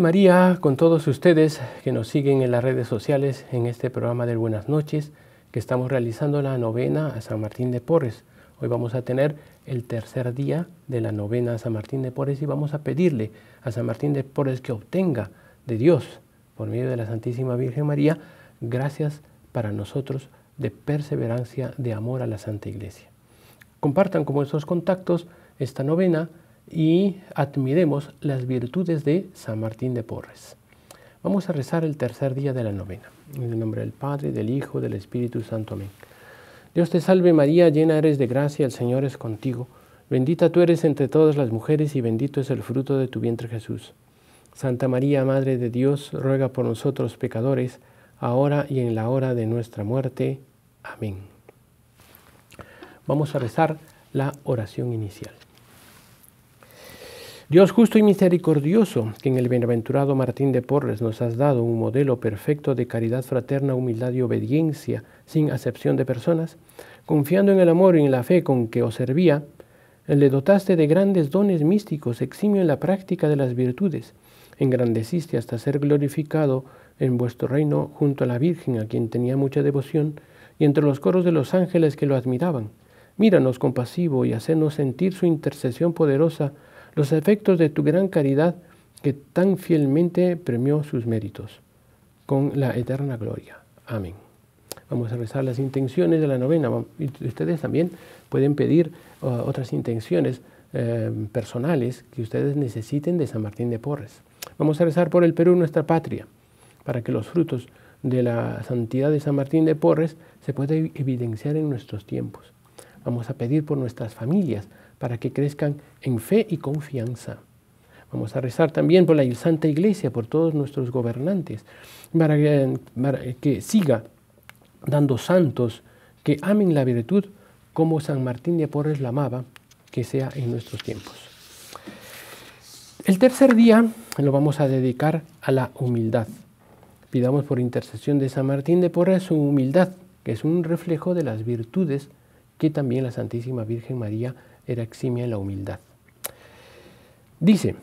María con todos ustedes que nos siguen en las redes sociales en este programa de Buenas noches que estamos realizando la novena a San Martín de Porres. Hoy vamos a tener el tercer día de la novena a San Martín de Porres y vamos a pedirle a San Martín de Porres que obtenga de Dios, por medio de la Santísima Virgen María, gracias para nosotros de perseverancia, de amor a la Santa Iglesia. Compartan con esos contactos esta novena y admiremos las virtudes de San Martín de Porres. Vamos a rezar el tercer día de la novena. En el nombre del Padre, del Hijo, del Espíritu Santo. Amén. Dios te salve María, llena eres de gracia, el Señor es contigo. Bendita tú eres entre todas las mujeres y bendito es el fruto de tu vientre Jesús. Santa María, Madre de Dios, ruega por nosotros pecadores, ahora y en la hora de nuestra muerte. Amén. Vamos a rezar la oración inicial. Dios justo y misericordioso, que en el bienaventurado Martín de Porres nos has dado un modelo perfecto de caridad fraterna, humildad y obediencia, sin acepción de personas, confiando en el amor y en la fe con que os servía, le dotaste de grandes dones místicos, eximio en la práctica de las virtudes, engrandeciste hasta ser glorificado en vuestro reino junto a la Virgen, a quien tenía mucha devoción, y entre los coros de los ángeles que lo admiraban. Míranos compasivo y hacenos sentir su intercesión poderosa, los efectos de tu gran caridad que tan fielmente premió sus méritos, con la eterna gloria. Amén. Vamos a rezar las intenciones de la novena. ustedes también pueden pedir uh, otras intenciones em, personales que ustedes necesiten de San Martín de Porres. Vamos a rezar por el Perú, nuestra patria, para que los frutos de la santidad de San Martín de Porres se puedan evidenciar en nuestros tiempos. Vamos a pedir por nuestras familias, para que crezcan en fe y confianza. Vamos a rezar también por la Santa Iglesia, por todos nuestros gobernantes, para que, siga dando santos que amen la virtud como San Martín de Porres la amaba, que sea en nuestros tiempos. El tercer día lo vamos a dedicar a la humildad. Pidamos por intercesión de San Martín de Porres su humildad, que es un reflejo de las virtudes que también la Santísima Virgen María era eximia en la humildad. Dice,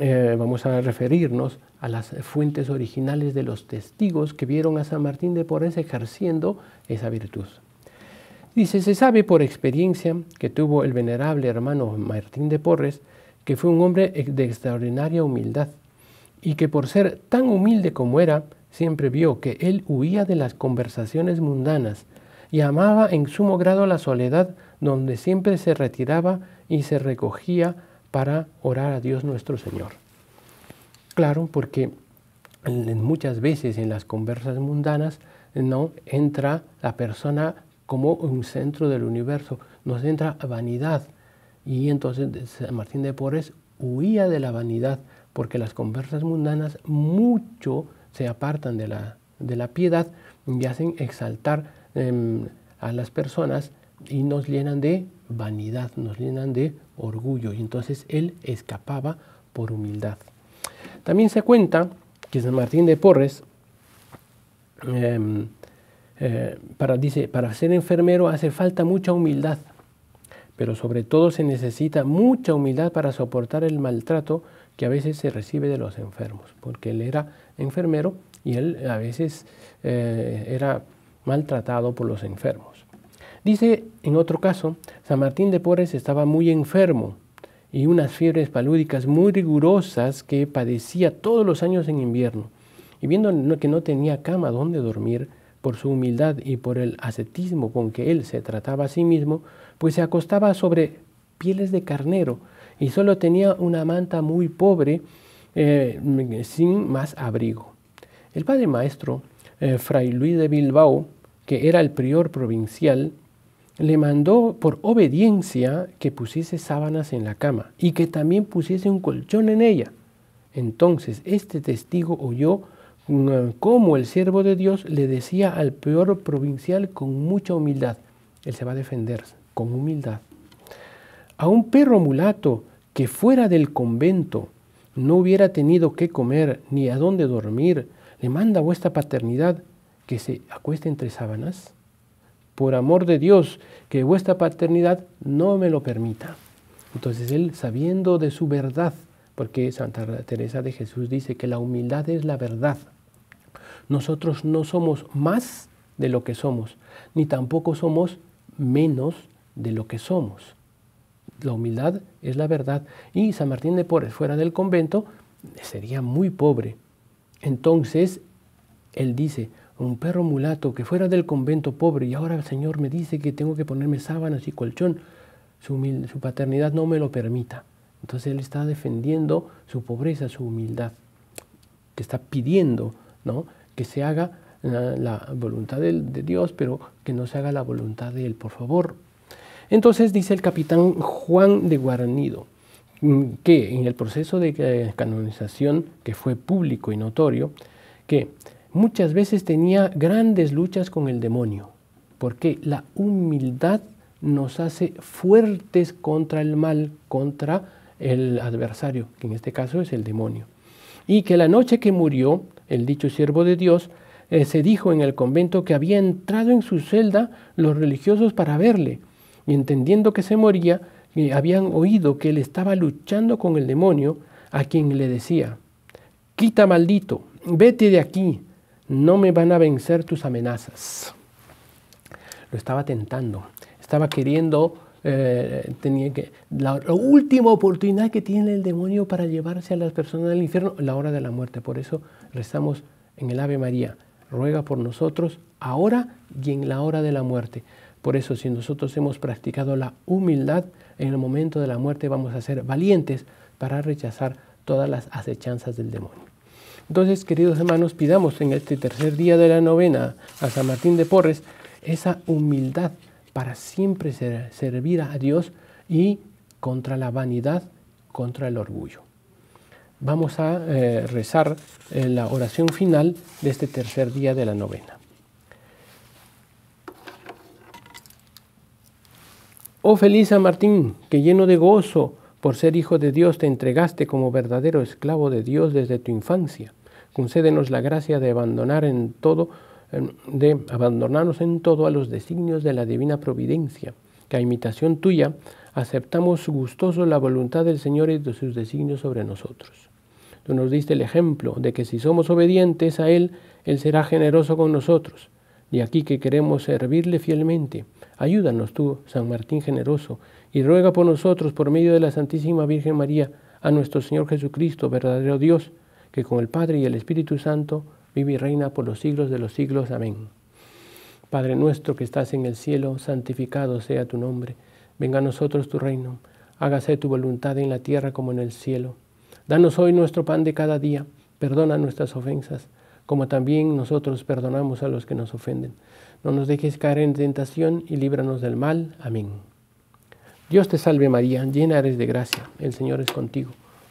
eh, vamos a referirnos a las fuentes originales de los testigos que vieron a San Martín de Porres ejerciendo esa virtud. Dice, se sabe por experiencia que tuvo el venerable hermano Martín de Porres, que fue un hombre de extraordinaria humildad, y que por ser tan humilde como era, siempre vio que él huía de las conversaciones mundanas, y amaba en sumo grado la soledad donde siempre se retiraba y se recogía para orar a Dios nuestro Señor. Claro, porque muchas veces en las conversas mundanas no entra la persona como un centro del universo, nos entra vanidad. Y entonces San Martín de Porres huía de la vanidad, porque las conversas mundanas mucho se apartan de la, de la piedad y hacen exaltar Em, a las personas y nos llenan de vanidad, nos llenan de orgullo. Y entonces él escapaba por humildad. También se cuenta que San Martín de Porres, em, eh, para, dice, para ser enfermero hace falta mucha humildad, pero sobre todo se necesita mucha humildad para soportar el maltrato que a veces se recibe de los enfermos, porque él era enfermero y él a veces eh, era maltratado por los enfermos. Dice en otro caso, San Martín de Porres estaba muy enfermo y unas fiebres palúdicas muy rigurosas que padecía todos los años en invierno. Y viendo que no tenía cama donde dormir, por su humildad y por el ascetismo con que él se trataba a sí mismo, pues se acostaba sobre pieles de carnero y solo tenía una manta muy pobre eh, sin más abrigo. El padre maestro, eh, Fray Luis de Bilbao, que era el prior provincial, le mandó por obediencia que pusiese sábanas en la cama y que también pusiese un colchón en ella. Entonces este testigo oyó mm, cómo el siervo de Dios le decía al prior provincial con mucha humildad, él se va a defender con humildad, a un perro mulato que fuera del convento no hubiera tenido qué comer ni a dónde dormir, le manda vuestra paternidad que se acueste entre sábanas? Por amor de Dios, que vuestra paternidad no me lo permita. Entonces él, sabiendo de su verdad, porque Santa Teresa de Jesús dice que la humildad es la verdad, nosotros no somos más de lo que somos, ni tampoco somos menos de lo que somos. La humildad es la verdad. Y San Martín de Porres, fuera del convento, sería muy pobre. Entonces, él dice, un perro mulato que fuera del convento pobre y ahora el Señor me dice que tengo que ponerme sábanas y colchón, su, paternidad no me lo permita. Entonces él está defendiendo su pobreza, su humildad, que está pidiendo ¿no? que se haga la, voluntad de, de, Dios, pero que no se haga la voluntad de él, por favor. Entonces dice el capitán Juan de Guaranido mm, que en el proceso de eh, canonización, que fue público y notorio, que muchas veces tenía grandes luchas con el demonio, porque la humildad nos hace fuertes contra el mal, contra el adversario, que en este caso es el demonio. Y que la noche que murió, el dicho siervo de Dios, eh, se dijo en el convento que había entrado en su celda los religiosos para verle, y entendiendo que se moría, eh, habían oído que él estaba luchando con el demonio, a quien le decía, quita maldito, vete de aquí, no me van a vencer tus amenazas. Lo estaba tentando, estaba queriendo, eh, tenía que, la, última oportunidad que tiene el demonio para llevarse a las personas al infierno, la hora de la muerte. Por eso rezamos en el Ave María, ruega por nosotros ahora y en la hora de la muerte. Por eso si nosotros hemos practicado la humildad, en el momento de la muerte vamos a ser valientes para rechazar todas las acechanzas del demonio. Entonces, queridos hermanos, pidamos en este tercer día de la novena a San Martín de Porres esa humildad para siempre servir a Dios y contra la vanidad, contra el orgullo. Vamos a eh, rezar eh, la oración final de este tercer día de la novena. Oh feliz San Martín, que lleno de gozo por ser hijo de Dios te entregaste como verdadero esclavo de Dios desde tu infancia concédenos la gracia de abandonar en todo, de abandonarnos en todo a los designios de la divina providencia, que a imitación tuya aceptamos gustoso la voluntad del Señor y de sus designios sobre nosotros. Tú nos diste el ejemplo de que si somos obedientes a Él, Él será generoso con nosotros. Y aquí que queremos servirle fielmente. Ayúdanos tú, San Martín generoso, y ruega por nosotros, por medio de la Santísima Virgen María, a nuestro Señor Jesucristo, verdadero Dios, que con el Padre y el Espíritu Santo vive y reina por los siglos de los siglos. Amén. Padre nuestro que estás en el cielo, santificado sea tu nombre. Venga a nosotros tu reino. Hágase tu voluntad en la tierra como en el cielo. Danos hoy nuestro pan de cada día. Perdona nuestras ofensas, como también nosotros perdonamos a los que nos ofenden. No nos dejes caer en tentación y líbranos del mal. Amén. Dios te salve María, llena eres de gracia. El Señor es contigo.